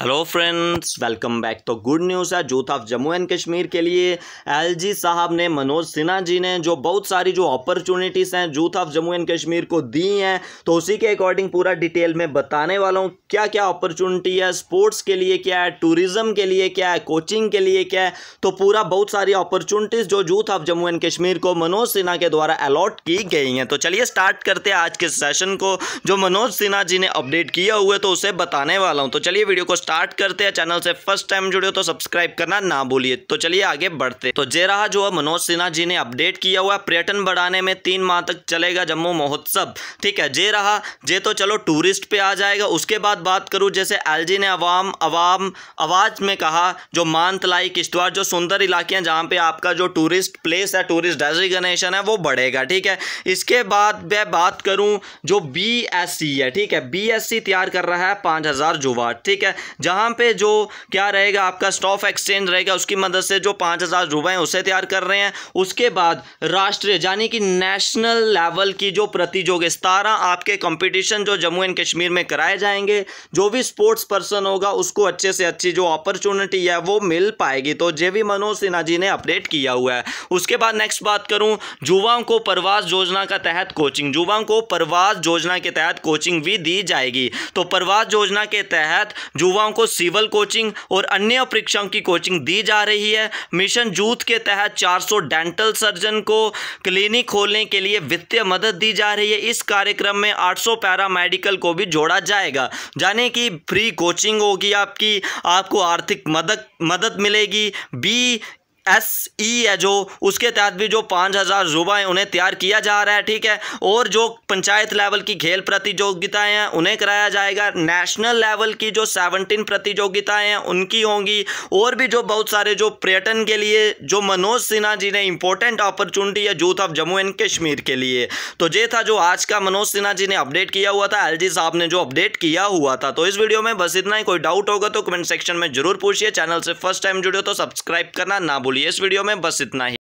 hello friends welcome back तो good news है youth of Jammu and Kashmir के लिए एलजी साहब ने मनोज सिन्हा जी ने जो बहुत सारी जो अपॉर्चुनिटीज़ हैं youth of Jammu and Kashmir को दी हैं तो उसी के अकॉर्डिंग पूरा डिटेल में बताने वाला हूँ क्या क्या अपॉर्चुनिटी है स्पोर्ट्स के लिए क्या है टूरिज़्म के लिए क्या है कोचिंग के लिए क्या है तो पूरा बहुत सारी अपॉर्चुनिटीज़ जो youth of Jammu and Kashmir को मनोज सिन्हा के द्वारा अलॉट की गई हैं तो चलिए स्टार्ट करते हैं आज के सेशन को जो मनोज सिन्हा जी ने अपडेट किया हुआ तो उसे बताने वाला हूँ तो चलिए वीडियो को स्टार्ट करते हैं चैनल से फर्स्ट टाइम जुड़े हो तो सब्सक्राइब करना ना भूलिए तो चलिए आगे बढ़ते तो जे रहा जो है मनोज सिन्हा जी ने अपडेट किया हुआ पर्यटन बढ़ाने में तीन माह तक चलेगा जम्मू महोत्सव ठीक है जे रहा जे तो चलो टूरिस्ट पे आ जाएगा उसके बाद बात करूँ जैसे एल ने अवाम अवाम आवाज़ में कहा जो मानतलाई किश्तवाड़ जो सुंदर इलाके हैं जहाँ पे आपका जो टूरिस्ट प्लेस है टूरिस्ट डेजिग्नेशन है वो बढ़ेगा ठीक है इसके बाद मैं बात करूँ जो बी है ठीक है बी तैयार कर रहा है पाँच हज़ार ठीक है जहाँ पे जो क्या रहेगा आपका स्टॉक एक्सचेंज रहेगा उसकी मदद से जो पाँच हज़ार रुपये उसे तैयार कर रहे हैं उसके बाद राष्ट्रीय यानी कि नेशनल लेवल की जो प्रतियोगिता सतारह आपके कंपटीशन जो जम्मू एंड कश्मीर में कराए जाएंगे जो भी स्पोर्ट्स पर्सन होगा उसको अच्छे से अच्छी जो अपॉर्चुनिटी है वो मिल पाएगी तो जे वी मनोज सिन्हा जी ने अपडेट किया हुआ है उसके बाद नेक्स्ट बात करूँ युवाओं को प्रवास योजना का तहत कोचिंग युवाओं को प्रवास योजना के तहत कोचिंग भी दी जाएगी तो प्रवास योजना के तहत युवा युवाओं को सिविल कोचिंग और अन्य परीक्षाओं की कोचिंग दी जा रही है मिशन जूथ के तहत 400 डेंटल सर्जन को क्लिनिक खोलने के लिए वित्तीय मदद दी जा रही है इस कार्यक्रम में 800 पैरा मेडिकल को भी जोड़ा जाएगा जाने कि फ्री कोचिंग होगी आपकी आपको आर्थिक मदद मदद मिलेगी बी एस ई e है जो उसके तहत भी जो पाँच हज़ार जुबा हैं उन्हें तैयार किया जा रहा है ठीक है और जो पंचायत लेवल की खेल प्रतियोगिताएं हैं उन्हें कराया जाएगा नेशनल लेवल की जो सेवनटीन प्रतियोगिताएं हैं उनकी होंगी और भी जो बहुत सारे जो पर्यटन के लिए जो मनोज सिन्हा जी ने इंपॉर्टेंट अपॉर्चुनिटी है youth of Jammu and Kashmir के लिए तो ये था जो आज का मनोज सिन्हा जी ने अपडेट किया हुआ था एल साहब ने जो अपडेट किया हुआ था तो इस वीडियो में बस इतना ही कोई डाउट होगा तो कमेंट सेक्शन में जरूर पूछिए चैनल से फर्स्ट टाइम जुड़े तो सब्सक्राइब करना ना भूल बोली इस वीडियो में बस इतना ही